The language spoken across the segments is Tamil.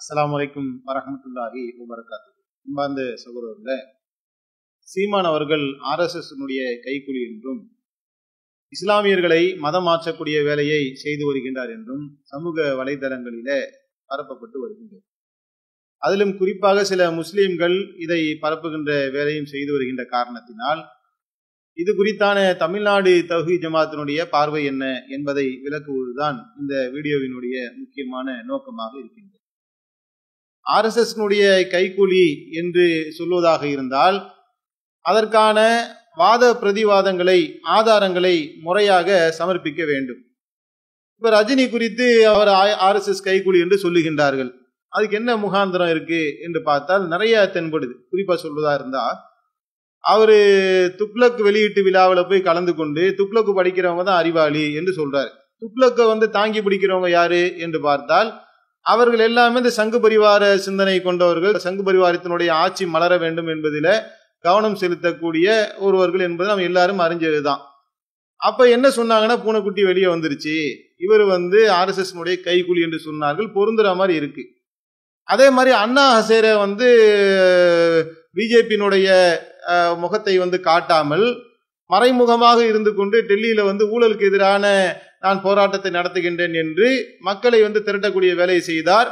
அஸ்லாம் வலைக்கும் வரமத்துல்லாஹி வரகாத்து அன்பார்ந்த சகோதரர்கள சீமான் அவர்கள் ஆர்எஸ்எஸ்னுடைய கைக்குழி என்றும் இஸ்லாமியர்களை மதம் மாற்றக்கூடிய வேலையை செய்து வருகின்றார் என்றும் சமூக வலைதளங்களில பரப்பப்பட்டு வருகின்றது அதிலும் குறிப்பாக சில முஸ்லீம்கள் இதை பரப்புகின்ற வேலையும் செய்து வருகின்ற காரணத்தினால் இது குறித்தான தமிழ்நாடு தகுதி ஜமாத்தினுடைய பார்வை என்ன என்பதை விளக்குவதுதான் இந்த வீடியோவினுடைய முக்கியமான நோக்கமாக இருக்கின்றது ஆர்எஸ்எஸ்னுடைய கைக்கூலி என்று சொல்வதாக இருந்தால் அதற்கான வாத பிரதிவாதங்களை ஆதாரங்களை முறையாக சமர்ப்பிக்க வேண்டும் இப்ப ரஜினி குறித்து அவர் ஆர்எஸ்எஸ் கைகூலி என்று சொல்லுகின்றார்கள் அதுக்கு என்ன முகாந்திரம் இருக்கு என்று பார்த்தால் நிறைய தென்படுது குறிப்பா சொல்வதா இருந்தா அவரு துக்ளக் வெளியீட்டு விழாவில் போய் கலந்து கொண்டு துக்ளக்கு படிக்கிறவங்க தான் அறிவாளி என்று சொல்றாரு துக்ளக்கை வந்து தாங்கி பிடிக்கிறவங்க யாரு என்று பார்த்தால் அவர்கள் எல்லாமே இந்த சங்கு பரிவார சிந்தனை கொண்டவர்கள் சங்கு பரிவாரத்தினுடைய ஆட்சி மலர வேண்டும் என்பதில் கவனம் செலுத்தக்கூடிய ஒருவர்கள் என்பது நம்ம எல்லாரும் அறிஞ்சது தான் அப்போ என்ன சொன்னாங்கன்னா பூனைக்குட்டி வெளியே வந்துருச்சு இவர் வந்து ஆர்எஸ்எஸ்னுடைய கைகூலி என்று சொன்னார்கள் பொருந்துற மாதிரி இருக்கு அதே மாதிரி அண்ணா ஹசேரை வந்து பிஜேபியினுடைய முகத்தை வந்து காட்டாமல் மறைமுகமாக இருந்து கொண்டு டெல்லியில் வந்து ஊழலுக்கு எதிரான நான் போராட்டத்தை நடத்துகின்றேன் என்று மக்களை வந்து திரட்டக்கூடிய வேலையை செய்தார்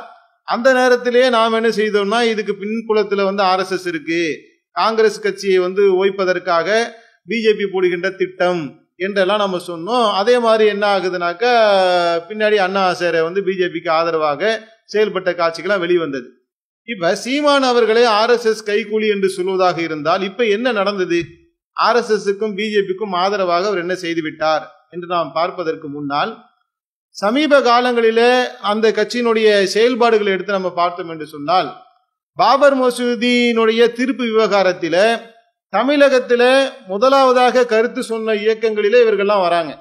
அந்த நேரத்திலேயே நாம் என்ன செய்தோம்னா இதுக்கு பின்புலத்தில் வந்து ஆர்எஸ்எஸ் இருக்கு காங்கிரஸ் கட்சியை வந்து ஓய்ப்பதற்காக பிஜேபி போடுகின்ற திட்டம் என்றெல்லாம் நம்ம சொன்னோம் அதே மாதிரி என்ன ஆகுதுனாக்க பின்னாடி அண்ணா ஆசாரை வந்து பிஜேபிக்கு ஆதரவாக செயல்பட்ட காட்சிகளாக வெளிவந்தது இப்ப சீமான் அவர்களே ஆர்எஸ்எஸ் கைகூலி என்று சொல்வதாக இருந்தால் இப்ப என்ன நடந்தது ஆர்எஸ்எஸ்க்கும் பிஜேபிக்கும் ஆதரவாக அவர் என்ன செய்து விட்டார் என்று நாம் பார்ப்பதற்கு முன்னால் சமீப காலங்களிலே அந்த கட்சியினுடைய செயல்பாடுகளை எடுத்து நம்ம பார்த்தோம் என்று சொன்னால் பாபர் மசூதியினுடைய தீர்ப்பு விவகாரத்தில் தமிழகத்தில் முதலாவதாக கருத்து சொன்ன இயக்கங்களிலே இவர்கள்லாம் வராங்க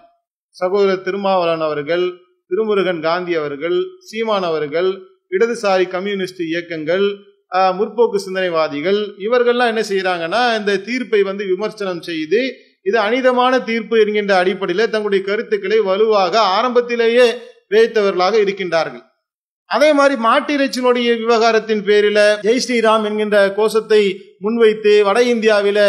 சகோதரர் திருமாவளன் அவர்கள் திருமுருகன் காந்தி அவர்கள் சீமான் அவர்கள் இடதுசாரி கம்யூனிஸ்ட் இயக்கங்கள் முற்போக்கு சிந்தனைவாதிகள் இவர்கள்லாம் என்ன செய்கிறாங்கன்னா இந்த தீர்ப்பை வந்து விமர்சனம் செய்து இது அனிதமான தீர்ப்பு என்கின்ற அடிப்படையில் தங்களுடைய கருத்துக்களை வலுவாக ஆரம்பத்திலேயே வைத்தவர்களாக இருக்கின்றார்கள் அதே மாதிரி மாட்டிறைச்சினுடைய விவகாரத்தின் பேரில ஜெய் ஸ்ரீராம் என்கின்ற கோஷத்தை முன்வைத்து வட இந்தியாவில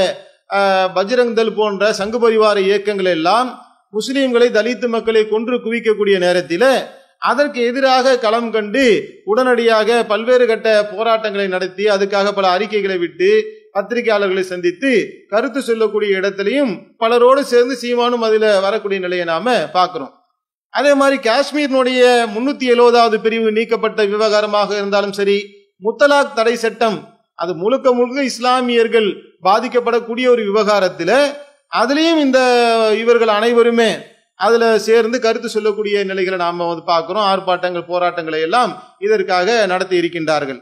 தல் போன்ற சங்கு பரிவார இயக்கங்கள் எல்லாம் முஸ்லீம்களை தலித்து மக்களை கொன்று குவிக்கக்கூடிய நேரத்தில் அதற்கு எதிராக களம் கண்டு உடனடியாக பல்வேறு கட்ட போராட்டங்களை நடத்தி அதுக்காக பல அறிக்கைகளை விட்டு பத்திரிகையாளர்களை சந்தித்து கருத்து சொல்லக்கூடிய இடத்துலையும் பலரோடு சேர்ந்து சீமானும் அதில் வரக்கூடிய நிலையை நாம பார்க்குறோம் அதே மாதிரி காஷ்மீரினுடைய முன்னூற்றி எழுபதாவது பிரிவு நீக்கப்பட்ட விவகாரமாக இருந்தாலும் சரி முத்தலாக் தடை சட்டம் அது முழுக்க முழுக்க இஸ்லாமியர்கள் பாதிக்கப்படக்கூடிய ஒரு விவகாரத்தில் அதுலேயும் இந்த இவர்கள் அனைவருமே அதில் சேர்ந்து கருத்து சொல்லக்கூடிய நிலைகளை நாம் வந்து பார்க்குறோம் ஆர்ப்பாட்டங்கள் போராட்டங்களை எல்லாம் இதற்காக நடத்தி இருக்கின்றார்கள்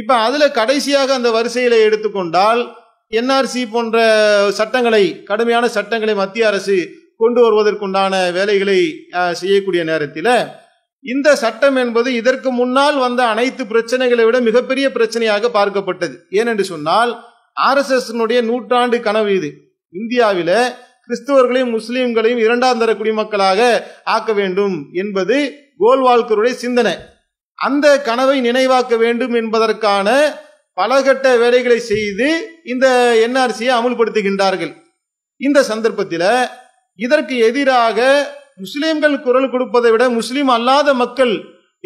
இப்போ அதில் கடைசியாக அந்த வரிசையில் எடுத்துக்கொண்டால் என்ஆர்சி போன்ற சட்டங்களை கடுமையான சட்டங்களை மத்திய அரசு கொண்டு வருவதற்குண்டான வேலைகளை செய்யக்கூடிய நேரத்தில் இந்த சட்டம் என்பது இதற்கு முன்னால் வந்த அனைத்து பிரச்சனைகளை விட மிகப்பெரிய பிரச்சனையாக பார்க்கப்பட்டது ஏனென்று சொன்னால் ஆர்எஸ்எஸ்னுடைய நூற்றாண்டு கனவு இது இந்தியாவில் கிறிஸ்துவர்களையும் முஸ்லீம்களையும் இரண்டாம் தர குடிமக்களாக ஆக்க வேண்டும் என்பது கோல்வால்கருடைய சிந்தனை அந்த கனவை நினைவாக்க வேண்டும் என்பதற்கான பலகட்ட வேலைகளை செய்து இந்த என்ஆர்சியை அமுல்படுத்துகின்றார்கள் இந்த சந்தர்ப்பத்தில் இதற்கு எதிராக முஸ்லீம்கள் குரல் கொடுப்பதை விட முஸ்லீம் அல்லாத மக்கள்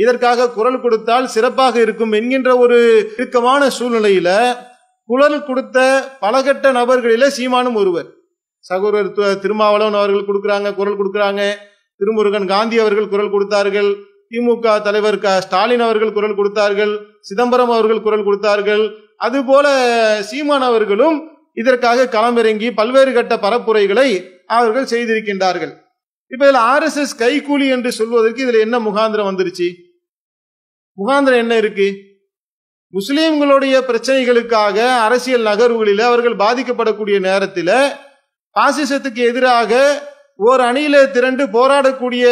இதற்காக குரல் கொடுத்தால் சிறப்பாக இருக்கும் என்கின்ற ஒரு இறுக்கமான சூழ்நிலையில குரல் கொடுத்த பலகட்ட நபர்களில சீமானும் ஒருவர் சகோதரர் திருமாவளவன் அவர்கள் கொடுக்குறாங்க குரல் கொடுக்குறாங்க திருமுருகன் காந்தி அவர்கள் குரல் கொடுத்தார்கள் திமுக தலைவர் க ஸ்டாலின் அவர்கள் குரல் கொடுத்தார்கள் சிதம்பரம் அவர்கள் குரல் கொடுத்தார்கள் அதுபோல சீமான் அவர்களும் இதற்காக களமிறங்கி பல்வேறு கட்ட பரப்புரைகளை அவர்கள் செய்திருக்கின்றார்கள் இப்ப இதுல ஆர் எஸ் எஸ் கைகூலி என்று சொல்வதற்கு இதுல என்ன முகாந்திரம் வந்துருச்சு முகாந்திரம் என்ன இருக்கு முஸ்லீம்களுடைய பிரச்சனைகளுக்காக அரசியல் நகர்வுகளில் அவர்கள் பாதிக்கப்படக்கூடிய நேரத்தில் பாசிசத்துக்கு எதிராக ஓர் அணியில திரண்டு போராடக்கூடிய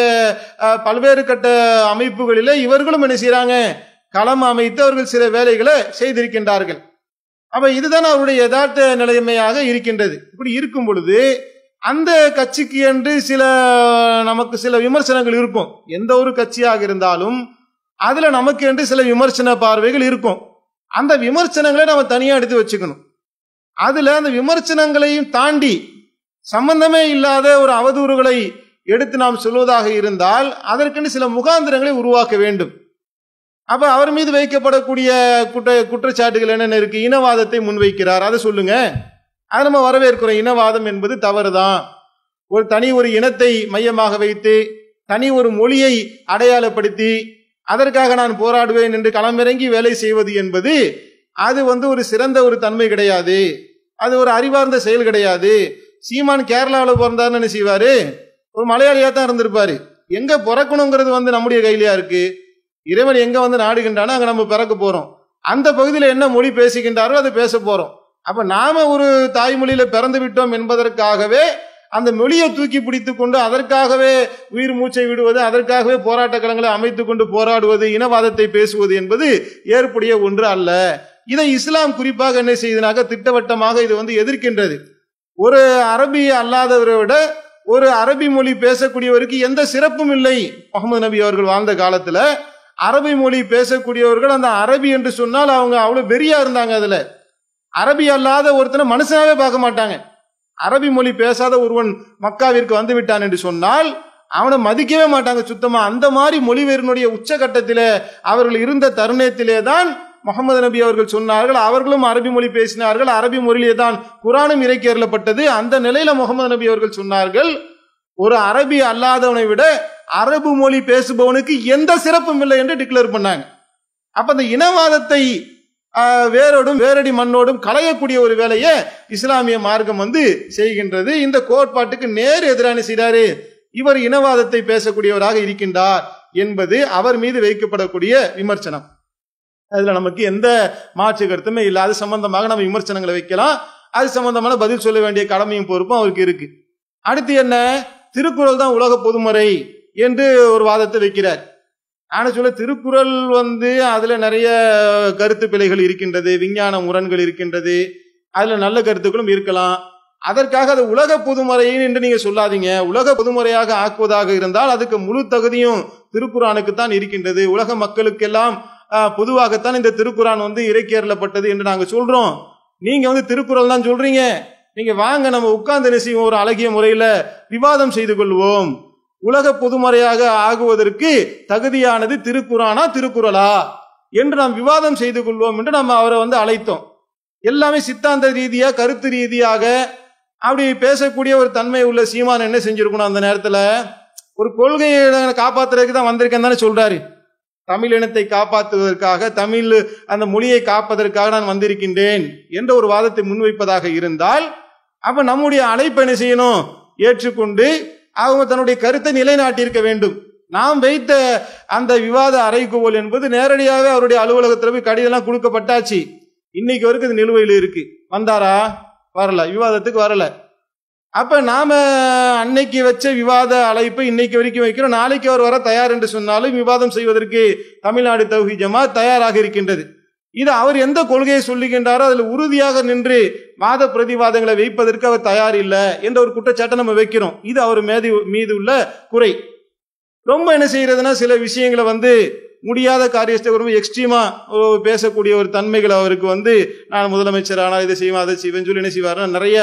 பல்வேறு கட்ட அமைப்புகளில இவர்களும் என்ன செய்யறாங்க களம் அமைத்து அவர்கள் சில வேலைகளை செய்திருக்கின்றார்கள் அப்ப இதுதான் அவருடைய யதார்த்த நிலைமையாக இருக்கின்றது இப்படி இருக்கும் பொழுது அந்த கட்சிக்கு என்று சில நமக்கு சில விமர்சனங்கள் இருக்கும் எந்த ஒரு கட்சியாக இருந்தாலும் அதுல நமக்கு என்று சில விமர்சன பார்வைகள் இருக்கும் அந்த விமர்சனங்களை நம்ம தனியா எடுத்து வச்சுக்கணும் அதுல அந்த விமர்சனங்களையும் தாண்டி சம்பந்தமே இல்லாத ஒரு அவதூறுகளை எடுத்து நாம் சொல்வதாக இருந்தால் அதற்கென்று சில முகாந்திரங்களை உருவாக்க வேண்டும் அப்ப அவர் மீது வைக்கப்படக்கூடிய குற்ற குற்றச்சாட்டுகள் என்னென்ன இருக்கு இனவாதத்தை முன்வைக்கிறார் அதை சொல்லுங்க அதை நம்ம வரவேற்கிறோம் இனவாதம் என்பது தவறுதான் ஒரு தனி ஒரு இனத்தை மையமாக வைத்து தனி ஒரு மொழியை அடையாளப்படுத்தி அதற்காக நான் போராடுவேன் என்று களமிறங்கி வேலை செய்வது என்பது அது வந்து ஒரு சிறந்த ஒரு தன்மை கிடையாது அது ஒரு அறிவார்ந்த செயல் கிடையாது சீமான் கேரளாவில் பிறந்தாருன்னு என்ன செய்வாரு ஒரு மலையாளியாக தான் இருந்திருப்பாரு எங்கே பிறக்கணுங்கிறது வந்து நம்முடைய கையிலையா இருக்கு இறைவன் எங்கே வந்து நாடுகின்றானோ அங்கே நம்ம பிறக்க போகிறோம் அந்த பகுதியில் என்ன மொழி பேசுகின்றாரோ அதை பேச போகிறோம் அப்போ நாம ஒரு தாய்மொழியில் பிறந்து விட்டோம் என்பதற்காகவே அந்த மொழியை தூக்கி பிடித்து கொண்டு அதற்காகவே உயிர் மூச்சை விடுவது அதற்காகவே போராட்ட களங்களை அமைத்து கொண்டு போராடுவது இனவாதத்தை பேசுவது என்பது ஏற்புடைய ஒன்று அல்ல இதை இஸ்லாம் குறிப்பாக என்ன செய்யுதுனாக்க திட்டவட்டமாக இது வந்து எதிர்க்கின்றது ஒரு அரபி அல்லாதவரை விட ஒரு அரபி மொழி பேசக்கூடியவருக்கு எந்த சிறப்பும் இல்லை முகமது நபி அவர்கள் வாழ்ந்த காலத்துல அரபி மொழி பேசக்கூடியவர்கள் அந்த அரபி என்று சொன்னால் அவங்க அவ்வளவு பெரியா இருந்தாங்க அதுல அரபி அல்லாத ஒருத்தனை மனுஷனாவே பார்க்க மாட்டாங்க அரபி மொழி பேசாத ஒருவன் மக்காவிற்கு வந்து விட்டான் என்று சொன்னால் அவனை மதிக்கவே மாட்டாங்க சுத்தமா அந்த மாதிரி மொழிவேரனுடைய உச்சகட்டத்திலே அவர்கள் இருந்த தருணத்திலே தான் முகமது நபி அவர்கள் சொன்னார்கள் அவர்களும் அரபி மொழி பேசினார்கள் அரபி மொழியிலே தான் குரானும் இறக்கி அருளப்பட்டது அந்த நிலையில முகமது நபி அவர்கள் சொன்னார்கள் ஒரு அரபி அல்லாதவனை விட அரபு மொழி பேசுபவனுக்கு எந்த சிறப்பும் இல்லை என்று டிக்ளேர் பண்ணாங்க அப்ப அந்த இனவாதத்தை வேரோடும் வேரடி மண்ணோடும் களையக்கூடிய ஒரு வேலையை இஸ்லாமிய மார்க்கம் வந்து செய்கின்றது இந்த கோட்பாட்டுக்கு நேர் எதிரான செய்தாரு இவர் இனவாதத்தை பேசக்கூடியவராக இருக்கின்றார் என்பது அவர் மீது வைக்கப்படக்கூடிய விமர்சனம் அதில் நமக்கு எந்த மாற்று கருத்துமே இல்லை அது சம்பந்தமாக நம்ம விமர்சனங்களை வைக்கலாம் அது சம்பந்தமான பதில் சொல்ல வேண்டிய கடமையும் பொறுப்பும் அவருக்கு இருக்கு அடுத்து என்ன திருக்குறள் தான் உலக பொதுமுறை என்று ஒரு வாதத்தை வைக்கிறார் ஆனால் சொல்ல திருக்குறள் வந்து அதில் நிறைய கருத்து பிழைகள் இருக்கின்றது விஞ்ஞான முரண்கள் இருக்கின்றது அதில் நல்ல கருத்துக்களும் இருக்கலாம் அதற்காக அது உலக பொதுமறையின் என்று நீங்கள் சொல்லாதீங்க உலக பொதுமுறையாக ஆக்குவதாக இருந்தால் அதுக்கு முழு தகுதியும் திருக்குறானுக்கு தான் இருக்கின்றது உலக மக்களுக்கெல்லாம் பொதுவாகத்தான் இந்த திருக்குறான் வந்து இறைக்கேறப்பட்டது என்று நாங்கள் சொல்றோம் நீங்க வந்து திருக்குறள் தான் சொல்றீங்க நீங்க வாங்க நம்ம உட்கார்ந்து என்ன ஒரு அழகிய முறையில விவாதம் செய்து கொள்வோம் உலக பொதுமறையாக ஆகுவதற்கு தகுதியானது திருக்குறானா திருக்குறளா என்று நாம் விவாதம் செய்து கொள்வோம் என்று நம்ம அவரை வந்து அழைத்தோம் எல்லாமே சித்தாந்த ரீதியா கருத்து ரீதியாக அப்படி பேசக்கூடிய ஒரு தன்மை உள்ள சீமான் என்ன செஞ்சிருக்கணும் அந்த நேரத்துல ஒரு கொள்கையை காப்பாத்துறதுக்கு தான் வந்திருக்கேன்னு தானே சொல்றாரு தமிழ் இனத்தை காப்பாற்றுவதற்காக தமிழ் அந்த மொழியை காப்பதற்காக நான் வந்திருக்கின்றேன் என்ற ஒரு வாதத்தை முன்வைப்பதாக இருந்தால் அப்ப நம்முடைய அழைப்பு என்ன செய்யணும் ஏற்றுக்கொண்டு அவங்க தன்னுடைய கருத்தை நிலைநாட்டியிருக்க வேண்டும் நாம் வைத்த அந்த விவாத அறைகோல் என்பது நேரடியாகவே அவருடைய அலுவலகத்தில் போய் கடிதம் கொடுக்கப்பட்டாச்சு இன்னைக்கு வரைக்கும் இது நிலுவையில் இருக்கு வந்தாரா வரல விவாதத்துக்கு வரல அப்போ நாம் அன்னைக்கு வச்ச விவாத அழைப்பு இன்னைக்கு வரைக்கும் வைக்கிறோம் நாளைக்கு அவர் வர தயார் என்று சொன்னாலும் விவாதம் செய்வதற்கு தமிழ்நாடு தௌஹி ஜமா தயாராக இருக்கின்றது இது அவர் எந்த கொள்கையை சொல்லுகின்றாரோ அதில் உறுதியாக நின்று வாத பிரதிவாதங்களை வைப்பதற்கு அவர் தயார் இல்லை என்ற ஒரு குற்றச்சாட்டை நம்ம வைக்கிறோம் இது அவர் மீது மீது உள்ள குறை ரொம்ப என்ன செய்யறதுன்னா சில விஷயங்களை வந்து முடியாத காரியத்தை ரொம்ப எக்ஸ்ட்ரீமாக பேசக்கூடிய ஒரு தன்மைகள் அவருக்கு வந்து நான் முதலமைச்சர் ஆனால் இதை செய்வேன் அதை செய்வேன் சொல்லி என்ன செய்வார்னா நிறைய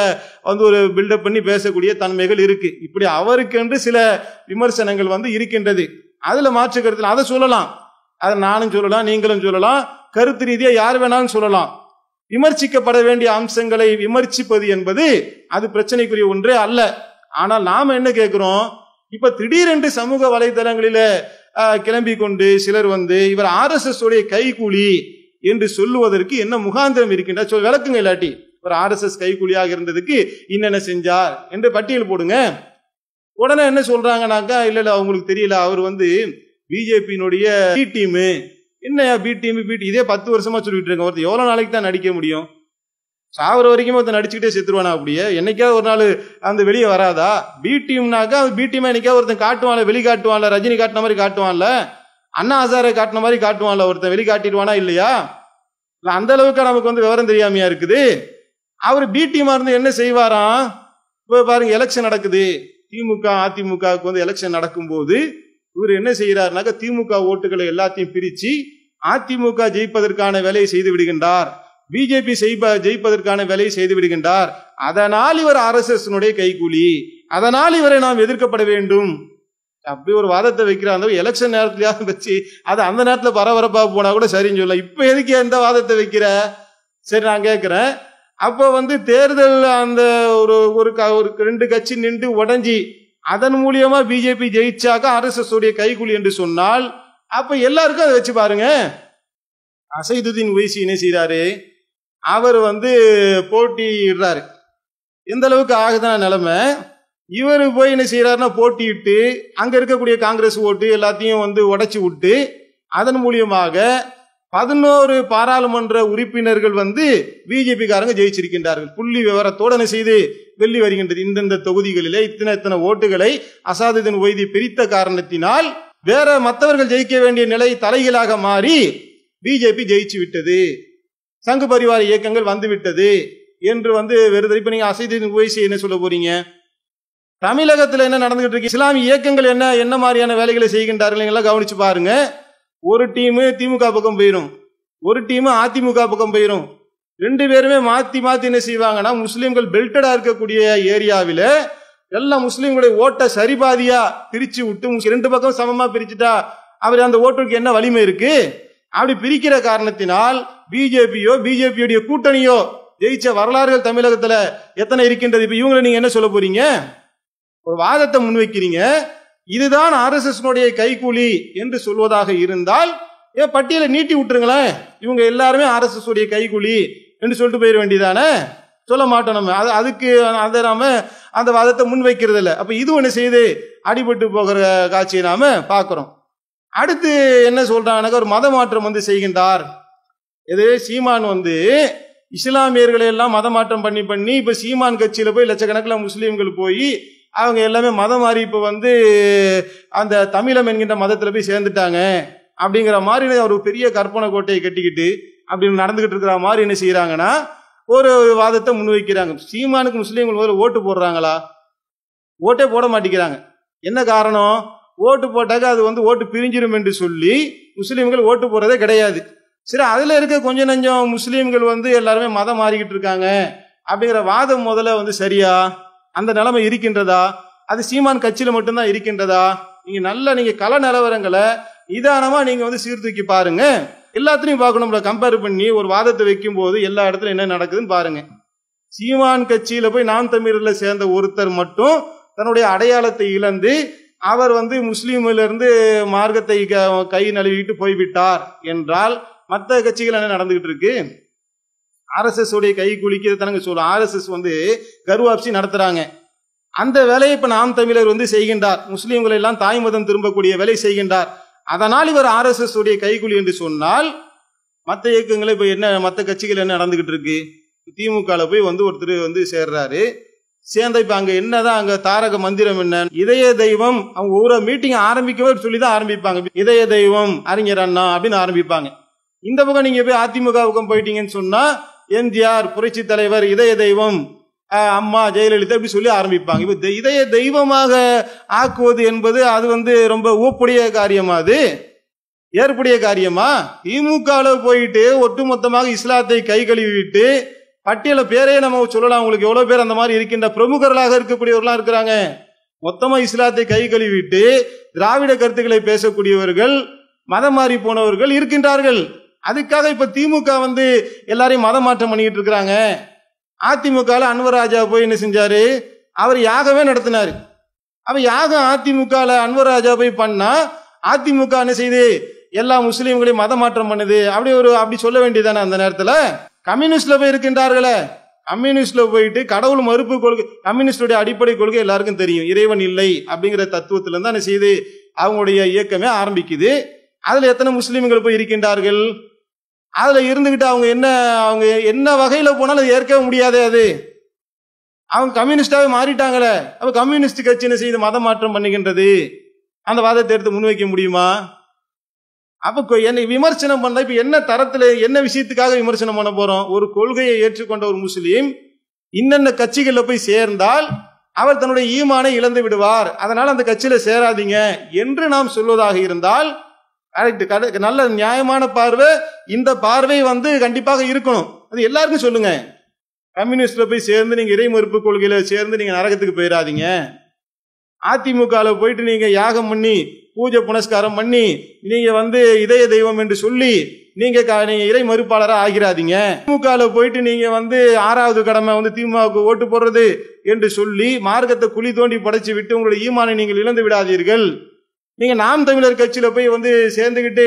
வந்து ஒரு பில்டப் பண்ணி பேசக்கூடிய தன்மைகள் இருக்கு இப்படி அவருக்கென்று சில விமர்சனங்கள் வந்து இருக்கின்றது அதில் மாற்றுக்கிறதுல அதை சொல்லலாம் அதை நானும் சொல்லலாம் நீங்களும் சொல்லலாம் கருத்து ரீதியாக யார் வேணாலும் சொல்லலாம் விமர்சிக்கப்பட வேண்டிய அம்சங்களை விமர்சிப்பது என்பது அது பிரச்சனைக்குரிய ஒன்றே அல்ல ஆனால் நாம என்ன கேட்கிறோம் இப்ப திடீரென்று சமூக வலைதளங்களில கிளம்பி கொண்டு சிலர் வந்து இவர் எஸ் உடைய கைகூலி என்று சொல்லுவதற்கு என்ன முகாந்திரம் இருக்கின்ற சொல் விளக்குங்க இல்லாட்டி ஒரு ஆர்எஸ்எஸ் கைகூலியாக இருந்ததுக்கு என்னென்ன செஞ்சார் என்று பட்டியல் போடுங்க உடனே என்ன சொல்றாங்கனாக்கா இல்ல இல்ல அவங்களுக்கு தெரியல அவர் வந்து பிஜேபியினுடைய பி டீமு என்னையா பி டீம் பி இதே பத்து வருஷமா சொல்லிட்டு இருக்க ஒருத்தர் எவ்வளவு நாளைக்கு தான் நடிக்க முடியும் சாகுற வரைக்கும் ஒருத்தன் நடிச்சுக்கிட்டே செத்துருவானா அப்படியே என்னைக்காவது ஒரு நாள் அந்த வெளியே வராதா பி டீம்னாக்கா அது பி டீமா என்னைக்காவது ஒருத்தன் காட்டுவான்ல வெளி காட்டுவான்ல ரஜினி காட்டின மாதிரி காட்டுவான்ல அண்ணா ஹசாரை காட்டின மாதிரி காட்டுவான்ல ஒருத்தன் வெளி காட்டிடுவானா இல்லையா இல்லை அந்த அளவுக்கு நமக்கு வந்து விவரம் தெரியாமையா இருக்குது அவர் பி டீமா இருந்து என்ன செய்வாராம் இப்போ பாருங்க எலெக்ஷன் நடக்குது திமுக அதிமுகவுக்கு வந்து எலெக்ஷன் நடக்கும்போது இவர் என்ன செய்கிறாருனாக்கா திமுக ஓட்டுகளை எல்லாத்தையும் பிரித்து அதிமுக ஜெயிப்பதற்கான வேலையை செய்து விடுகின்றார் பிஜேபி செய்ப ஜெயிப்பதற்கான வேலையை செய்து விடுகின்றார் அதனால் இவர் எஸ் கைகூலி அதனால் இவரை நாம் எதிர்க்கப்பட வேண்டும் அப்படி ஒரு வாதத்தை வைக்கிறாங்க எலெக்ஷன் நேரத்துலயாவது வச்சு அது அந்த நேரத்தில் பரபரப்பாக போனா கூட சரின்னு சொல்லலாம் இப்போ எதுக்கு எந்த வாதத்தை வைக்கிற சரி நான் கேட்குறேன் அப்போ வந்து தேர்தல் அந்த ஒரு ஒரு ஒரு ரெண்டு கட்சி நின்று உடஞ்சி அதன் மூலியமா பிஜேபி ஜெயிச்சாக்க எஸ் உடைய கைகூலி என்று சொன்னால் அப்ப எல்லாருக்கும் அதை வச்சு பாருங்க அசைதுதீன் உயசி என்ன செய்யறாரு அவர் வந்து போட்டிடுறாரு இந்த அளவுக்கு ஆகுதான நிலைமை இவர் போய் என்ன செய்யறாருன்னா போட்டியிட்டு அங்க இருக்கக்கூடிய காங்கிரஸ் ஓட்டு எல்லாத்தையும் வந்து உடைச்சி விட்டு அதன் மூலியமாக பதினோரு பாராளுமன்ற உறுப்பினர்கள் வந்து பிஜேபி காரங்க ஜெயிச்சிருக்கின்றார்கள் புள்ளி விவரத்தோடு செய்து வெள்ளி வருகின்றது இந்தந்த தொகுதிகளிலே இத்தனை இத்தனை ஓட்டுகளை அசாதுதன் ஒய்தி பிரித்த காரணத்தினால் வேற மற்றவர்கள் ஜெயிக்க வேண்டிய நிலை தலைகளாக மாறி பிஜேபி ஜெயிச்சு விட்டது சங்கு பரிவார இயக்கங்கள் வந்துவிட்டது என்று வந்து வெறுதல் இப்ப நீங்கள் அசைதி போய் என்ன சொல்ல போறீங்க தமிழகத்தில் என்ன நடந்துகிட்டு இருக்கு இஸ்லாமிய இயக்கங்கள் என்ன என்ன மாதிரியான வேலைகளை செய்கின்றார்கள் எல்லாம் கவனிச்சு பாருங்க ஒரு டீமு திமுக பக்கம் போயிடும் ஒரு டீமு அதிமுக பக்கம் போயிடும் ரெண்டு பேருமே மாற்றி மாற்றி என்ன செய்வாங்கன்னா முஸ்லீம்கள் பெல்டடாக இருக்கக்கூடிய ஏரியாவில் எல்லா முஸ்லீம்களுடைய ஓட்டை சரிபாதியா பிரிச்சு விட்டு ரெண்டு பக்கம் சமமாக பிரிச்சுட்டா அவர் அந்த ஓட்டுக்கு என்ன வலிமை இருக்கு அப்படி பிரிக்கிற காரணத்தினால் பிஜேபியோ பிஜேபியுடைய கூட்டணியோ ஜெயிச்ச வரலாறுகள் தமிழகத்துல எத்தனை இருக்கின்றது இப்ப இவங்களை நீங்க என்ன சொல்ல போறீங்க ஒரு வாதத்தை முன்வைக்கிறீங்க இதுதான் ஆர் எஸ் எஸ் கைகூலி என்று சொல்வதாக இருந்தால் ஏன் பட்டியலை நீட்டி விட்டுருங்களேன் இவங்க எல்லாருமே ஆர் எஸ் எஸ் உடைய கைகூலி என்று சொல்லிட்டு போயிட வேண்டியதானே சொல்ல மாட்டோம் நம்ம அது அதுக்கு அதை நாம அந்த வாதத்தை முன்வைக்கிறது இல்லை அப்ப இது ஒன்று செய்து அடிபட்டு போகிற காட்சியை நாம பார்க்குறோம் அடுத்து என்ன சொல்றாங்கனாக்க ஒரு மத மாற்றம் வந்து செய்கின்றார் இது சீமான் வந்து இஸ்லாமியர்களை எல்லாம் மத மாற்றம் பண்ணி பண்ணி இப்போ சீமான் கட்சியில் போய் லட்சக்கணக்கில் முஸ்லீம்கள் போய் அவங்க எல்லாமே மதம் மாறி இப்போ வந்து அந்த தமிழம் என்கின்ற மதத்தில் போய் சேர்ந்துட்டாங்க அப்படிங்கிற மாதிரி ஒரு பெரிய கற்பனை கோட்டையை கட்டிக்கிட்டு அப்படி நடந்துகிட்டு இருக்கிற மாதிரி என்ன செய்யறாங்கன்னா ஒரு வாதத்தை முன்வைக்கிறாங்க சீமானுக்கு முஸ்லீம்கள் முதல்ல ஓட்டு போடுறாங்களா ஓட்டே போட மாட்டேங்கிறாங்க என்ன காரணம் ஓட்டு போட்டாக்க அது வந்து ஓட்டு பிரிஞ்சிடும் என்று சொல்லி முஸ்லீம்கள் ஓட்டு போடுறதே கிடையாது சரி அதில் இருக்க கொஞ்சம் நஞ்சம் முஸ்லீம்கள் வந்து எல்லாருமே மதம் மாறிக்கிட்டு இருக்காங்க அப்படிங்கிற வாதம் முதல்ல வந்து சரியா அந்த நிலைமை இருக்கின்றதா அது சீமான் கட்சியில் மட்டும்தான் இருக்கின்றதா நீங்கள் நல்லா நீங்கள் கல நிலவரங்களை நிதானமாக நீங்கள் வந்து சீர்தூக்கி பாருங்க எல்லாத்தையும் பார்க்கணும்ல கம்பேர் பண்ணி ஒரு வாதத்தை வைக்கும் போது எல்லா இடத்துல என்ன நடக்குதுன்னு பாருங்க சீமான் கட்சியில் போய் நான் தமிழரில் சேர்ந்த ஒருத்தர் மட்டும் தன்னுடைய அடையாளத்தை இழந்து அவர் வந்து முஸ்லீமிலிருந்து மார்க்கத்தை கை நழுவிட்டு போய்விட்டார் என்றால் மற்ற கட்சிகள் என்ன நடந்துகிட்டு இருக்கு ஆர்எஸ்எஸ் உடைய கை குளிக்கிறது தானங்க சொல்லும் ஆர்எஸ்எஸ் வந்து கருவாப்சி நடத்துறாங்க அந்த வேலையை இப்ப நாம் தமிழர் வந்து செய்கின்றார் முஸ்லீம்கள் எல்லாம் தாய் மதம் திரும்பக்கூடிய வேலை செய்கின்றார் அதனால் இவர் எஸ் உடைய கைகுலி என்று சொன்னால் மற்ற இயக்கங்களை இப்போ என்ன மற்ற கட்சிகள் என்ன நடந்துகிட்டு இருக்கு திமுகவில் போய் வந்து ஒருத்தர் வந்து சேர்றாரு சேர்ந்த இப்போ அங்கே என்னதான் அங்கே தாரக மந்திரம் என்ன இதய தெய்வம் அவங்க ஒரு மீட்டிங் ஆரம்பிக்கவே சொல்லி தான் ஆரம்பிப்பாங்க இதய தெய்வம் அறிஞர் அண்ணா அப்படின்னு ஆரம்பிப்பாங்க இந்த பக்கம் நீங்கள் போய் அதிமுக பக்கம் போயிட்டீங்கன்னு சொன்னால் எம்ஜிஆர் புரட்சி தலைவர் இதய தெய்வம் அம்மா ஜெயலலிதா இப்படி சொல்லி ஆரம்பிப்பாங்க இப்ப இதய தெய்வமாக ஆக்குவது என்பது அது வந்து ரொம்ப ஊப்புடைய காரியமா அது ஏற்புடைய காரியமா திமுக போயிட்டு ஒட்டுமொத்தமாக இஸ்லாத்தை கை கழுவிட்டு பட்டியல பேரே நம்ம சொல்லலாம் உங்களுக்கு எவ்வளவு பேர் அந்த மாதிரி இருக்கின்ற பிரமுகர்களாக இருக்கக்கூடியவர்களாம் இருக்கிறாங்க மொத்தமா இஸ்லாத்தை கை கழுவிட்டு திராவிட கருத்துக்களை பேசக்கூடியவர்கள் மதம் மாறி போனவர்கள் இருக்கின்றார்கள் அதுக்காக இப்ப திமுக வந்து எல்லாரையும் மதம் மாற்றம் பண்ணிக்கிட்டு இருக்கிறாங்க அன்வர் அன்வராஜா போய் என்ன செஞ்சாரு அவர் யாகவே நடத்தினாரு அவ யாகம் அன்வர் அன்வராஜா போய் பண்ணா அதிமுக என்ன செய்து எல்லா முஸ்லீம்களையும் மதம் மாற்றம் பண்ணுது அப்படி ஒரு அப்படி சொல்ல வேண்டியதானே அந்த நேரத்தில் கம்யூனிஸ்ட்ல போய் இருக்கின்றார்களே கம்யூனிஸ்ட்ல போயிட்டு கடவுள் மறுப்பு கொள்கை கம்யூனிஸ்டுடைய அடிப்படை கொள்கை எல்லாருக்கும் தெரியும் இறைவன் இல்லை அப்படிங்கிற தத்துவத்துல இருந்து என்ன செய்து அவங்களுடைய இயக்கமே ஆரம்பிக்குது அதுல எத்தனை முஸ்லீம்கள் போய் இருக்கின்றார்கள் அதுல இருந்துகிட்டு அவங்க என்ன அவங்க என்ன வகையில போனாலும் அது ஏற்கவே முடியாதே அது அவங்க கம்யூனிஸ்டாவே மாறிட்டாங்களே அப்ப கம்யூனிஸ்ட் கட்சி என்ன மதம் மாற்றம் பண்ணுகின்றது அந்த வாதத்தை எடுத்து முன்வைக்க முடியுமா அப்போ என்னை விமர்சனம் பண்ண இப்போ என்ன தரத்தில் என்ன விஷயத்துக்காக விமர்சனம் பண்ண போகிறோம் ஒரு கொள்கையை ஏற்றுக்கொண்ட ஒரு முஸ்லீம் இன்னென்ன கட்சிகளில் போய் சேர்ந்தால் அவர் தன்னுடைய ஈமானை இழந்து விடுவார் அதனால் அந்த கட்சியில் சேராதீங்க என்று நாம் சொல்வதாக இருந்தால் கரெக்ட் நல்ல நியாயமான பார்வை இந்த பார்வை வந்து கண்டிப்பாக இருக்கணும் அது எல்லாருக்கும் சொல்லுங்க கம்யூனிஸ்ட்ல போய் சேர்ந்து நீங்க இறை மறுப்பு கொள்கையில சேர்ந்து நீங்க நரகத்துக்கு போயிடாதீங்க அதிமுகவில் போயிட்டு நீங்க யாகம் பண்ணி பூஜை புனஸ்காரம் பண்ணி நீங்க வந்து இதய தெய்வம் என்று சொல்லி நீங்க இறை மறுப்பாளராக ஆகிறாதீங்க திமுகல போயிட்டு நீங்க வந்து ஆறாவது கடமை வந்து திமுகவுக்கு ஓட்டு போடுறது என்று சொல்லி மார்க்கத்தை குழி தோண்டி படைச்சு விட்டு உங்களுடைய ஈமானை நீங்கள் இழந்து விடாதீர்கள் நீங்க நாம் தமிழர் கட்சியில போய் வந்து சேர்ந்துக்கிட்டு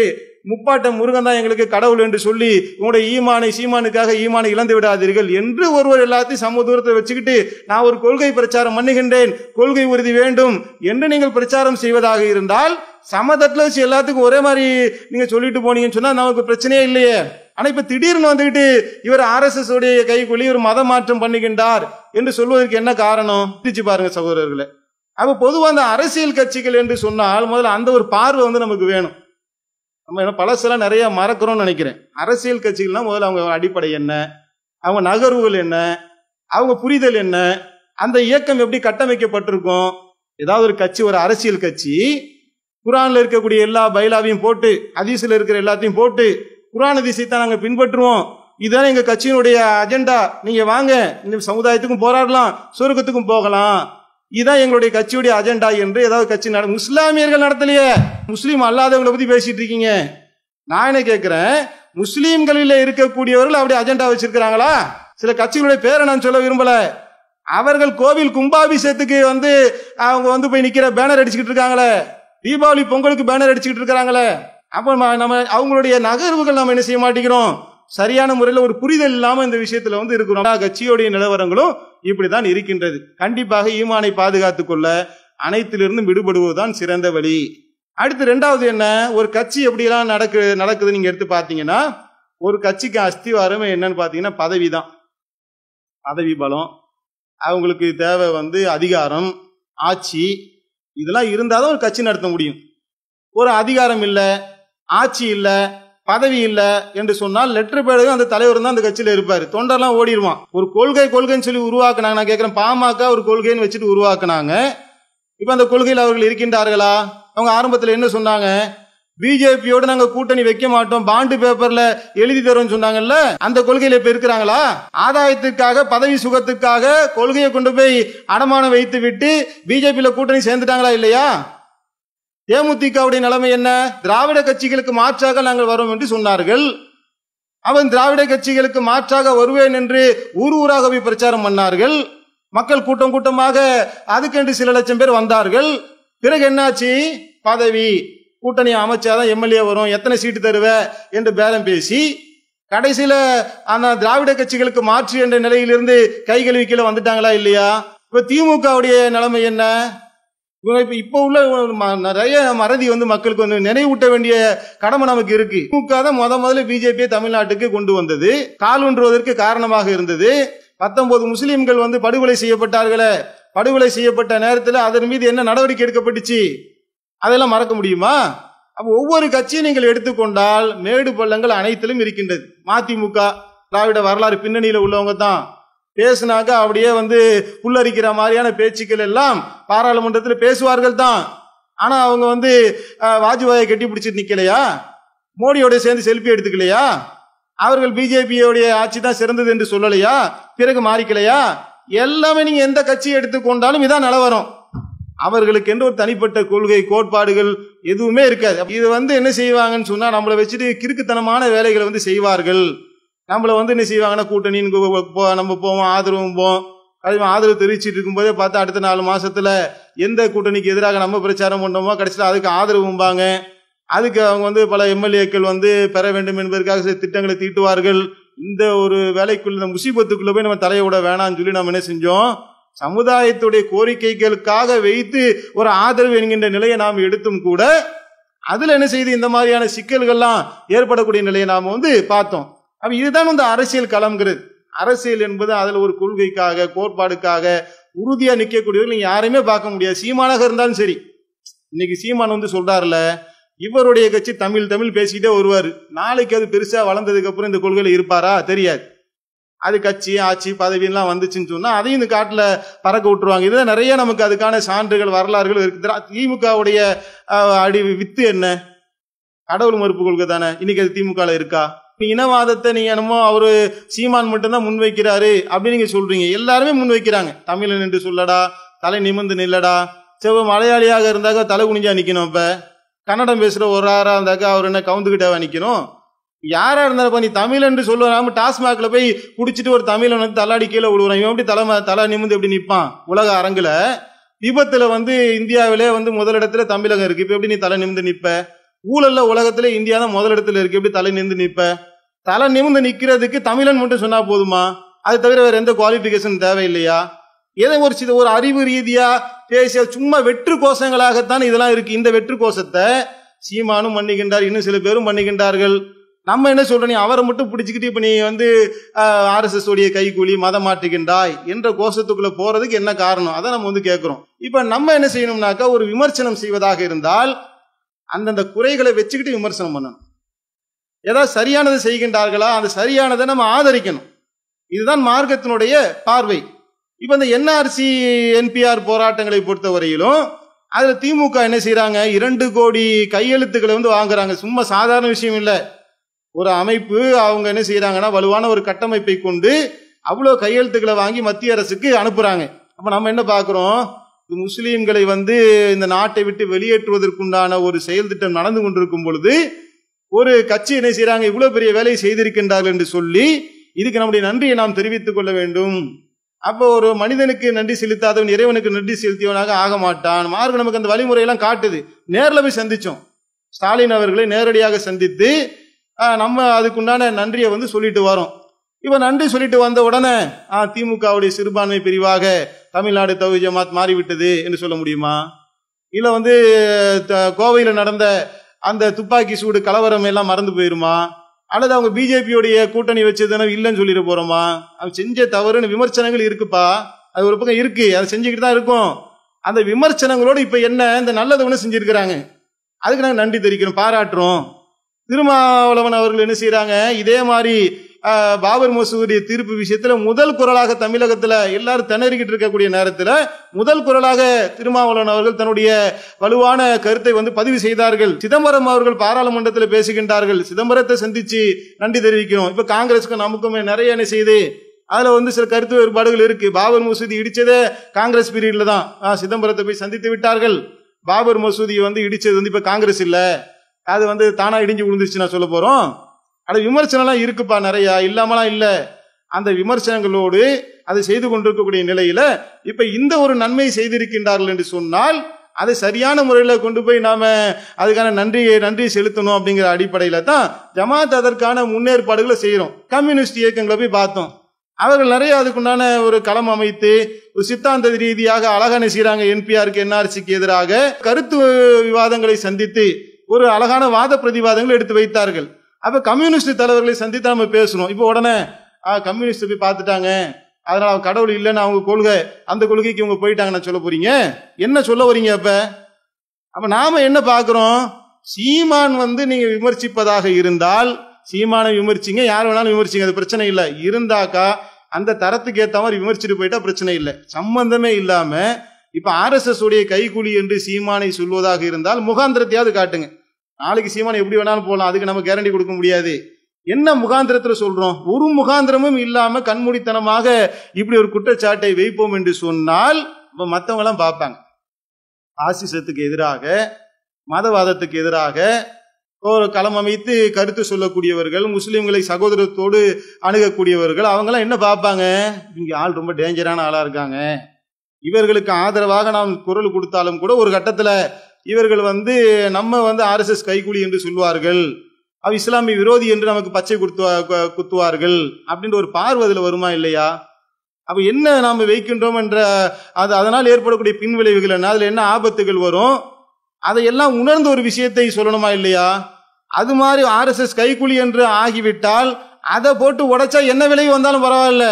முப்பாட்டம் முருகன் தான் எங்களுக்கு கடவுள் என்று சொல்லி உங்களுடைய ஈமானை சீமானுக்காக ஈமானை இழந்து விடாதீர்கள் என்று ஒருவர் எல்லாத்தையும் சம தூரத்தை வச்சுக்கிட்டு நான் ஒரு கொள்கை பிரச்சாரம் பண்ணுகின்றேன் கொள்கை உறுதி வேண்டும் என்று நீங்கள் பிரச்சாரம் செய்வதாக இருந்தால் சமதட்டில் வச்சு எல்லாத்துக்கும் ஒரே மாதிரி நீங்க சொல்லிட்டு போனீங்கன்னு சொன்னா நமக்கு பிரச்சனையே இல்லையே ஆனா இப்ப திடீர்னு வந்துகிட்டு இவர் எஸ் உடைய கைக்குள்ளி இவர் மதம் மாற்றம் பண்ணுகின்றார் என்று சொல்வதற்கு என்ன காரணம் பாருங்க சகோதரர்களை அப்போ பொதுவாக அந்த அரசியல் கட்சிகள் என்று சொன்னால் முதல்ல அந்த ஒரு பார்வை வந்து நமக்கு வேணும் நம்ம ஏன்னா பழசெல்லாம் நிறைய மறக்கிறோம்னு நினைக்கிறேன் அரசியல் கட்சிகள்னா முதல்ல அவங்க அடிப்படை என்ன அவங்க நகர்வுகள் என்ன அவங்க புரிதல் என்ன அந்த இயக்கம் எப்படி கட்டமைக்கப்பட்டிருக்கும் ஏதாவது ஒரு கட்சி ஒரு அரசியல் கட்சி குரானில் இருக்கக்கூடிய எல்லா பைலாவையும் போட்டு அதிசில் இருக்கிற எல்லாத்தையும் போட்டு குரான் அதிசயத்தை தான் நாங்கள் பின்பற்றுவோம் இதுதான் எங்கள் கட்சியினுடைய அஜெண்டா நீங்கள் வாங்க இந்த சமுதாயத்துக்கும் போராடலாம் சுருக்கத்துக்கும் போகலாம் இதுதான் எங்களுடைய கட்சியுடைய அஜெண்டா என்று ஏதாவது கட்சி நட முஸ்லாமியர்கள் நடத்தலையே முஸ்லீம் அல்லாதவங்களை பற்றி பேசிட்டு இருக்கீங்க நான் என்ன கேட்குறேன் முஸ்லீம்களில் இருக்கக்கூடியவர்கள் அப்படி அஜெண்டா வச்சிருக்கிறாங்களா சில கட்சிகளுடைய பேரை நான் சொல்ல விரும்பல அவர்கள் கோவில் கும்பாபிஷேகத்துக்கு வந்து அவங்க வந்து போய் நிற்கிற பேனர் அடிச்சுக்கிட்டு இருக்காங்களே தீபாவளி பொங்கலுக்கு பேனர் அடிச்சுக்கிட்டு இருக்கிறாங்களே அப்ப நம்ம அவங்களுடைய நகர்வுகள் நம்ம என்ன செய்ய மாட்டேங்கிறோம் சரியான முறையில் ஒரு புரிதல் இல்லாமல் இந்த விஷயத்தில் வந்து இருக்கிறோம் கட்சியோடைய நிலவரங்களும் இப்படி தான் இருக்கின்றது கண்டிப்பாக ஈமானை பாதுகாத்து கொள்ள அனைத்திலிருந்தும் விடுபடுவதுதான் சிறந்த வழி அடுத்து ரெண்டாவது என்ன ஒரு கட்சி எப்படியெல்லாம் நடக்கு நடக்குது நீங்கள் எடுத்து பார்த்தீங்கன்னா ஒரு கட்சிக்கு அஸ்திவாரம் என்னன்னு பார்த்தீங்கன்னா பதவி தான் பதவி பலம் அவங்களுக்கு தேவை வந்து அதிகாரம் ஆட்சி இதெல்லாம் இருந்தால் தான் ஒரு கட்சி நடத்த முடியும் ஒரு அதிகாரம் இல்லை ஆட்சி இல்லை பதவி இல்லை என்று சொன்னால் லெட்டர் பேடுக்கு அந்த தலைவர் தான் அந்த கட்சியில் இருப்பார் தொண்டர்லாம் ஓடிடுவான் ஒரு கொள்கை கொள்கைன்னு சொல்லி உருவாக்குனாங்க நான் கேட்குறேன் பாமக ஒரு கொள்கைன்னு வச்சுட்டு உருவாக்குனாங்க இப்போ அந்த கொள்கையில் அவர்கள் இருக்கின்றார்களா அவங்க ஆரம்பத்தில் என்ன சொன்னாங்க பிஜேபியோடு நாங்க கூட்டணி வைக்க மாட்டோம் பாண்டு பேப்பர்ல எழுதி தரோம்னு சொன்னாங்கல்ல அந்த கொள்கையில இப்ப இருக்கிறாங்களா ஆதாயத்துக்காக பதவி சுகத்துக்காக கொள்கையை கொண்டு போய் அடமானம் வைத்து விட்டு பிஜேபியில் கூட்டணி சேர்ந்துட்டாங்களா இல்லையா தேமுதிகவுடைய நிலைமை என்ன திராவிட கட்சிகளுக்கு மாற்றாக நாங்கள் வரோம் என்று சொன்னார்கள் அவன் திராவிட கட்சிகளுக்கு மாற்றாக வருவேன் என்று ஊர் ஊராக போய் பிரச்சாரம் பண்ணார்கள் மக்கள் கூட்டம் கூட்டமாக அதுக்கென்று சில லட்சம் பேர் வந்தார்கள் பிறகு என்னாச்சு பதவி கூட்டணி அமைச்சாதான் எம்எல்ஏ வரும் எத்தனை சீட்டு தருவ என்று பேரம் பேசி கடைசியில ஆனா திராவிட கட்சிகளுக்கு மாற்று என்ற நிலையிலிருந்து கைகழுவி கீழே வந்துட்டாங்களா இல்லையா இப்ப திமுகவுடைய நிலைமை என்ன இப்போ இப்போ உள்ள நிறைய மறதி வந்து மக்களுக்கு வந்து நினைவூட்ட வேண்டிய கடமை நமக்கு இருக்கு திமுக தான் முத முதல்ல பிஜேபியை தமிழ்நாட்டுக்கு கொண்டு வந்தது காலூன்றுவதற்கு காரணமாக இருந்தது பத்தொன்பது முஸ்லீம்கள் வந்து படுகொலை செய்யப்பட்டார்களே படுகொலை செய்யப்பட்ட நேரத்தில் அதன் மீது என்ன நடவடிக்கை எடுக்கப்பட்டுச்சு அதெல்லாம் மறக்க முடியுமா அப்போ ஒவ்வொரு கட்சியும் நீங்கள் எடுத்துக்கொண்டால் மேடு பள்ளங்கள் அனைத்திலும் இருக்கின்றது மதிமுக திராவிட வரலாறு பின்னணியில் உள்ளவங்க தான் பேசுனாக்க அப்படியே வந்து புல்லரிக்கிற மாதிரியான பேச்சுக்கள் எல்லாம் பாராளுமன்றத்தில் பேசுவார்கள் தான் ஆனா அவங்க வந்து வாஜ்பாயை கட்டி பிடிச்சிட்டு நிக்கலையா மோடியோட சேர்ந்து செல்ஃபி எடுத்துக்கலையா அவர்கள் பிஜேபியோடைய ஆட்சி தான் சிறந்தது என்று சொல்லலையா பிறகு மாறிக்கலையா எல்லாமே நீங்க எந்த கட்சியை எடுத்துக்கொண்டாலும் இதான் நிலவரம் அவர்களுக்கு என்று ஒரு தனிப்பட்ட கொள்கை கோட்பாடுகள் எதுவுமே இருக்காது இது வந்து என்ன செய்வாங்கன்னு சொன்னா நம்மளை வச்சுட்டு கிறுக்குத்தனமான வேலைகளை வந்து செய்வார்கள் நம்மளை வந்து என்ன செய்வாங்கன்னா கூட்டணின்னு நம்ம போவோம் ஆதரவும் போவோம் கடைசி ஆதரவு தெரிவிச்சுட்டு இருக்கும்போதே பார்த்தா அடுத்த நாலு மாசத்துல எந்த கூட்டணிக்கு எதிராக நம்ம பிரச்சாரம் பண்ணோமோ கடைசியில் அதுக்கு ஆதரவும்பாங்க அதுக்கு அவங்க வந்து பல எம்எல்ஏக்கள் வந்து பெற வேண்டும் என்பதற்காக சில திட்டங்களை தீட்டுவார்கள் இந்த ஒரு வேலைக்குள்ள இந்த முசீபத்துக்குள்ள போய் நம்ம தலையோட வேணாம்னு சொல்லி நம்ம என்ன செஞ்சோம் சமுதாயத்துடைய கோரிக்கைகளுக்காக வைத்து ஒரு ஆதரவு என்கின்ற நிலையை நாம் எடுத்தும் கூட அதுல என்ன செய்து இந்த மாதிரியான சிக்கல்கள்லாம் ஏற்படக்கூடிய நிலையை நாம் வந்து பார்த்தோம் அப்ப இதுதான் இந்த அரசியல் களம்ங்கிறது அரசியல் என்பது அதில் ஒரு கொள்கைக்காக கோட்பாடுக்காக உறுதியாக நிற்கக்கூடியவர்கள் நீங்கள் யாரையுமே பார்க்க முடியாது சீமானாக இருந்தாலும் சரி இன்னைக்கு சீமான் வந்து சொல்றாருல இவருடைய கட்சி தமிழ் தமிழ் பேசிக்கிட்டே வருவார் நாளைக்கு அது பெருசாக வளர்ந்ததுக்கு அப்புறம் இந்த கொள்கையில இருப்பாரா தெரியாது அது கட்சி ஆட்சி பதவியெல்லாம் வந்துச்சுன்னு சொன்னால் அதையும் இந்த காட்டில் பறக்க விட்டுருவாங்க இதுதான் நிறைய நமக்கு அதுக்கான சான்றுகள் வரலாறுகள் இருக்குது திமுகவுடைய அடி வித்து என்ன கடவுள் மறுப்பு கொள்கை தானே இன்னைக்கு அது திமுகவில் இருக்கா நீ இனவாதத்தை நீ என்னமோ அவர் சீமான் மட்டும்தான் முன்வைக்கிறாரு அப்படின்னு நீங்கள் சொல்கிறீங்க எல்லாருமே முன்வைக்கிறாங்க தமிழன் என்று சொல்லடா தலை நிமிந்து நில்லடா செவ்வ மலையாளியாக இருந்தாக்கா தலை குனிஞ்சா நிற்கணும் இப்ப கன்னடம் பேசுகிற ஒரு ஆறாக இருந்தாக்கா அவர் என்ன கவுந்துக்கிட்டாவா நிற்கணும் யாராக இருந்தாலும் நீ தமிழ் என்று சொல்லுவாங்க டாஸ்மாகில் போய் குடிச்சிட்டு ஒரு தமிழன் வந்து தலாடி கீழே விழுவுறான் இவன் எப்படி தலை தலை நிமிந்து எப்படி நிற்பான் உலக அரங்கில் விபத்தில் வந்து இந்தியாவிலே வந்து முதலிடத்துல தமிழகம் இருக்குது இப்போ எப்படி நீ தலை நிமிந்து நிற்ப ஊழல்ல உலகத்துல இந்தியா தான் முதலிடத்துல இருக்கு எப்படி தலை நிமிந்து நிற்பேன் தலை நிமிந்து நிக்கிறதுக்கு தமிழன் மட்டும் சொன்னா போதுமா அது தவிர வேற எந்த குவாலிபிகேஷன் தேவையில்லையா ஏதோ ஒரு சித ஒரு அறிவு ரீதியா பேசிய சும்மா வெற்று கோஷங்களாகத்தான் இதெல்லாம் இருக்கு இந்த வெற்று கோஷத்தை சீமானும் பண்ணிக்கின்றார் இன்னும் சில பேரும் பண்ணிக்கின்றார்கள் நம்ம என்ன சொல்ற நீ அவரை மட்டும் பிடிச்சிக்கிட்டு இப்ப நீ வந்து ஆர்எஸ்எஸ் உடைய கைகூலி மதம் மாட்டுகின்றாய் என்ற கோஷத்துக்குள்ள போறதுக்கு என்ன காரணம் அதை நம்ம வந்து கேட்கிறோம் இப்ப நம்ம என்ன செய்யணும்னாக்கா ஒரு விமர்சனம் செய்வதாக இருந்தால் அந்தந்த குறைகளை வச்சுக்கிட்டு விமர்சனம் பண்ணணும் ஏதாவது சரியானதை செய்கின்றார்களா அந்த சரியானதை நம்ம ஆதரிக்கணும் இதுதான் மார்க்கத்தினுடைய பார்வை இப்போ இந்த என்ஆர்சி என்பிஆர் போராட்டங்களை பொறுத்த வரையிலும் அதில் திமுக என்ன செய்கிறாங்க இரண்டு கோடி கையெழுத்துக்களை வந்து வாங்குறாங்க சும்மா சாதாரண விஷயம் இல்லை ஒரு அமைப்பு அவங்க என்ன செய்கிறாங்கன்னா வலுவான ஒரு கட்டமைப்பை கொண்டு அவ்வளோ கையெழுத்துக்களை வாங்கி மத்திய அரசுக்கு அனுப்புகிறாங்க அப்போ நம்ம என்ன பார்க்குறோம் முஸ்லீம்களை வந்து இந்த நாட்டை விட்டு வெளியேற்றுவதற்குண்டான ஒரு செயல் திட்டம் நடந்து கொண்டிருக்கும் பொழுது ஒரு கட்சி என்ன செய்யறாங்க இவ்வளவு பெரிய வேலையை செய்திருக்கின்றார்கள் என்று சொல்லி இதுக்கு நம்முடைய நன்றியை நாம் தெரிவித்துக் கொள்ள வேண்டும் அப்போ ஒரு மனிதனுக்கு நன்றி செலுத்தாதவன் இறைவனுக்கு நன்றி செலுத்தியவனாக ஆக மாட்டான் மார்க் நமக்கு அந்த வழிமுறையெல்லாம் காட்டுது நேரில் போய் சந்திச்சோம் ஸ்டாலின் அவர்களை நேரடியாக சந்தித்து நம்ம அதுக்குண்டான நன்றியை வந்து சொல்லிட்டு வரோம் இப்போ நன்றி சொல்லிட்டு வந்த உடனே ஆ திமுகவுடைய சிறுபான்மை பிரிவாக தமிழ்நாடு தவி ஜமாத் மாறிவிட்டது என்று சொல்ல முடியுமா இல்லை வந்து கோவையில் நடந்த அந்த துப்பாக்கி சூடு கலவரம் எல்லாம் மறந்து போயிருமா அல்லது அவங்க பிஜேபியோடைய கூட்டணி வச்சதுன்னா இல்லைன்னு சொல்லிட போறோமா அவங்க செஞ்ச தவறுன்னு விமர்சனங்கள் இருக்குப்பா அது ஒரு பக்கம் இருக்கு அதை செஞ்சுக்கிட்டு தான் இருக்கும் அந்த விமர்சனங்களோடு இப்ப என்ன இந்த நல்லது ஒன்று செஞ்சிருக்கிறாங்க அதுக்கு நாங்கள் நன்றி தெரிவிக்கிறோம் பாராட்டுறோம் திருமாவளவன் அவர்கள் என்ன செய்யறாங்க இதே மாதிரி பாபர் மசூதி தீர்ப்பு விஷயத்துல முதல் குரலாக தமிழகத்துல எல்லாரும் திணறிக்கிட்டு இருக்கக்கூடிய நேரத்துல முதல் குரலாக திருமாவளவன் அவர்கள் தன்னுடைய வலுவான கருத்தை வந்து பதிவு செய்தார்கள் சிதம்பரம் அவர்கள் பாராளுமன்றத்தில் பேசுகின்றார்கள் சிதம்பரத்தை சந்திச்சு நன்றி தெரிவிக்கிறோம் இப்ப காங்கிரஸுக்கும் நமக்கும் நிறைய என்ன செய்து அதில் வந்து சில கருத்து வேறுபாடுகள் இருக்கு பாபர் மசூதி இடிச்சதே காங்கிரஸ் பீரியட்ல தான் சிதம்பரத்தை போய் சந்தித்து விட்டார்கள் பாபர் மசூதியை வந்து இடிச்சது வந்து இப்போ காங்கிரஸ் இல்லை அது வந்து தானாக இடிஞ்சு விழுந்துருச்சு நான் சொல்ல போகிறோம் ஆனால் விமர்சனம்லாம் இருக்குப்பா நிறையா இல்லாமலாம் இல்லை அந்த விமர்சனங்களோடு அதை செய்து கொண்டிருக்கக்கூடிய நிலையில இப்ப இந்த ஒரு நன்மை செய்திருக்கின்றார்கள் என்று சொன்னால் அதை சரியான முறையில் கொண்டு போய் நாம அதுக்கான நன்றியை நன்றி செலுத்தணும் அப்படிங்கிற அடிப்படையில தான் ஜமாத் அதற்கான முன்னேற்பாடுகளை செய்கிறோம் கம்யூனிஸ்ட் இயக்கங்களை போய் பார்த்தோம் அவர்கள் நிறைய அதுக்குண்டான ஒரு களம் அமைத்து ஒரு சித்தாந்த ரீதியாக அழகான செய்யறாங்க என்பிஆருக்கு என்ஆர்சிக்கு எதிராக கருத்து விவாதங்களை சந்தித்து ஒரு அழகான வாத பிரதிவாதங்களை எடுத்து வைத்தார்கள் அப்போ கம்யூனிஸ்ட் தலைவர்களை சந்தித்து நம்ம பேசணும் இப்போ உடனே கம்யூனிஸ்ட் போய் பார்த்துட்டாங்க அதனால அவங்க கடவுள் இல்லைன்னு அவங்க கொள்கை அந்த கொள்கைக்கு இவங்க போயிட்டாங்கன்னு சொல்ல போறீங்க என்ன சொல்ல வரீங்க அப்ப அப்ப நாம என்ன பார்க்குறோம் சீமான் வந்து நீங்க விமர்சிப்பதாக இருந்தால் சீமானை விமர்சிங்க யார் வேணாலும் விமர்சிங்க அது பிரச்சனை இல்லை இருந்தாக்கா அந்த தரத்துக்கு ஏற்ற மாதிரி விமர்சிட்டு போயிட்டா பிரச்சனை இல்லை சம்பந்தமே இல்லாம இப்ப எஸ் உடைய கைகூலி என்று சீமானை சொல்வதாக இருந்தால் முகாந்திரத்தையாவது காட்டுங்க நாளைக்கு சீமான் எப்படி வேணாலும் போகலாம் அதுக்கு நம்ம கேரண்டி கொடுக்க முடியாது என்ன முகாந்திரத்தில் சொல்கிறோம் ஒரு முகாந்திரமும் இல்லாமல் கண்மூடித்தனமாக இப்படி ஒரு குற்றச்சாட்டை வைப்போம் என்று சொன்னால் இப்போ மற்றவங்களாம் பார்ப்பாங்க ஆசிசத்துக்கு எதிராக மதவாதத்துக்கு எதிராக ஒரு களம் அமைத்து கருத்து சொல்லக்கூடியவர்கள் முஸ்லீம்களை சகோதரத்தோடு அணுகக்கூடியவர்கள் அவங்களாம் என்ன பார்ப்பாங்க இங்கே ஆள் ரொம்ப டேஞ்சரான ஆளாக இருக்காங்க இவர்களுக்கு ஆதரவாக நாம் குரல் கொடுத்தாலும் கூட ஒரு கட்டத்தில் இவர்கள் வந்து நம்ம வந்து ஆர்எஸ்எஸ் கைகூலி என்று சொல்வார்கள் அவ இஸ்லாமிய விரோதி என்று நமக்கு பச்சை கொடுத்து குத்துவார்கள் அப்படின்ற ஒரு பார்வதில் வருமா இல்லையா அப்போ என்ன நாம் வைக்கின்றோம் என்ற அது அதனால் ஏற்படக்கூடிய பின்விளைவுகள் என்ன அதில் என்ன ஆபத்துகள் வரும் அதையெல்லாம் உணர்ந்த ஒரு விஷயத்தை சொல்லணுமா இல்லையா அது மாதிரி ஆர்எஸ்எஸ் கைகூலி என்று ஆகிவிட்டால் அதை போட்டு உடைச்சா என்ன விலை வந்தாலும் பரவாயில்ல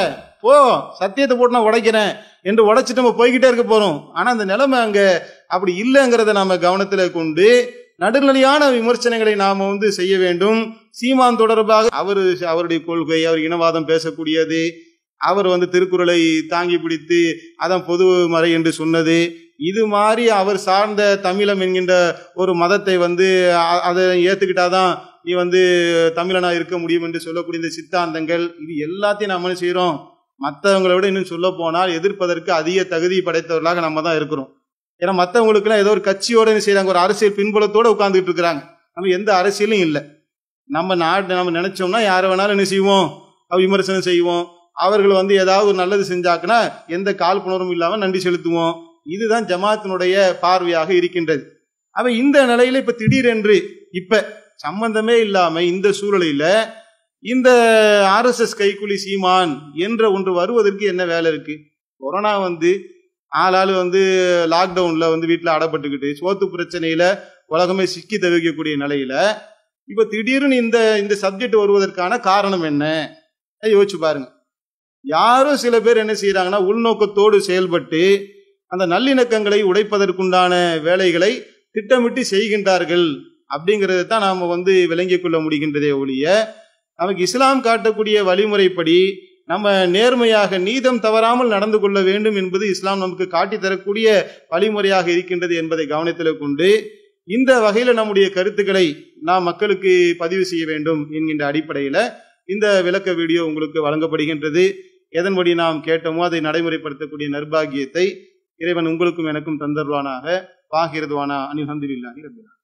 போ சத்தியத்தை போட்டு நான் உடைக்கிறேன் என்று உடைச்சிட்டு நம்ம போய்கிட்டே இருக்க போகிறோம் ஆனால் அந்த நிலைமை அங்கே அப்படி இல்லைங்கிறத நாம கவனத்துல கொண்டு நடுநிலையான விமர்சனங்களை நாம வந்து செய்ய வேண்டும் சீமான் தொடர்பாக அவர் அவருடைய கொள்கை அவர் இனவாதம் பேசக்கூடியது அவர் வந்து திருக்குறளை தாங்கி பிடித்து அதான் பொது மறை என்று சொன்னது இது மாதிரி அவர் சார்ந்த தமிழம் என்கின்ற ஒரு மதத்தை வந்து அதை ஏத்துக்கிட்டாதான் நீ வந்து தமிழனா இருக்க முடியும் என்று சொல்லக்கூடிய இந்த சித்தாந்தங்கள் இது எல்லாத்தையும் நம்ம செய்கிறோம் மற்றவங்களை விட இன்னும் சொல்ல போனால் எதிர்ப்பதற்கு அதிக தகுதி படைத்தவர்களாக நம்ம தான் இருக்கிறோம் ஏன்னா மற்றவங்களுக்குலாம் ஏதோ ஒரு கட்சியோட செய்கிறாங்க ஒரு அரசியல் பின்புலத்தோடு உட்காந்துக்கிட்டு இருக்கிறாங்க நம்ம எந்த அரசியலும் இல்லை நம்ம நாடு நம்ம நினச்சோம்னா யாரை வேணாலும் என்ன செய்வோம் விமர்சனம் செய்வோம் அவர்கள் வந்து ஏதாவது ஒரு நல்லது செஞ்சாக்குன்னா எந்த காழ்ப்புணர்வும் இல்லாமல் நன்றி செலுத்துவோம் இதுதான் ஜமாத்தினுடைய பார்வையாக இருக்கின்றது அவன் இந்த நிலையில இப்ப திடீரென்று இப்ப சம்பந்தமே இல்லாம இந்த சூழலில இந்த ஆர்எஸ்எஸ் கைக்குலி சீமான் என்ற ஒன்று வருவதற்கு என்ன வேலை இருக்கு கொரோனா வந்து ஆளாள் வந்து லாக்டவுனில் வந்து வீட்டில் அடப்பட்டுக்கிட்டு சோத்து பிரச்சனையில் உலகமே சிக்கி தவிக்கக்கூடிய நிலையில் இப்போ திடீர்னு இந்த இந்த சப்ஜெக்ட் வருவதற்கான காரணம் என்ன யோசிச்சு பாருங்க யாரும் சில பேர் என்ன செய்கிறாங்கன்னா உள்நோக்கத்தோடு செயல்பட்டு அந்த நல்லிணக்கங்களை உடைப்பதற்குண்டான வேலைகளை திட்டமிட்டு செய்கின்றார்கள் அப்படிங்கிறத தான் நாம் வந்து விளங்கிக் கொள்ள முடிகின்றதே ஒழிய நமக்கு இஸ்லாம் காட்டக்கூடிய வழிமுறைப்படி நம்ம நேர்மையாக நீதம் தவறாமல் நடந்து கொள்ள வேண்டும் என்பது இஸ்லாம் நமக்கு காட்டி தரக்கூடிய வழிமுறையாக இருக்கின்றது என்பதை கவனத்தில் கொண்டு இந்த வகையில் நம்முடைய கருத்துக்களை நாம் மக்களுக்கு பதிவு செய்ய வேண்டும் என்கின்ற அடிப்படையில் இந்த விளக்க வீடியோ உங்களுக்கு வழங்கப்படுகின்றது எதன்படி நாம் கேட்டோமோ அதை நடைமுறைப்படுத்தக்கூடிய நிர்பாகியத்தை இறைவன் உங்களுக்கும் எனக்கும் தந்தருவானாக வாகிறதுவானா அனிஹந்தில்லாஹி இருந்தார்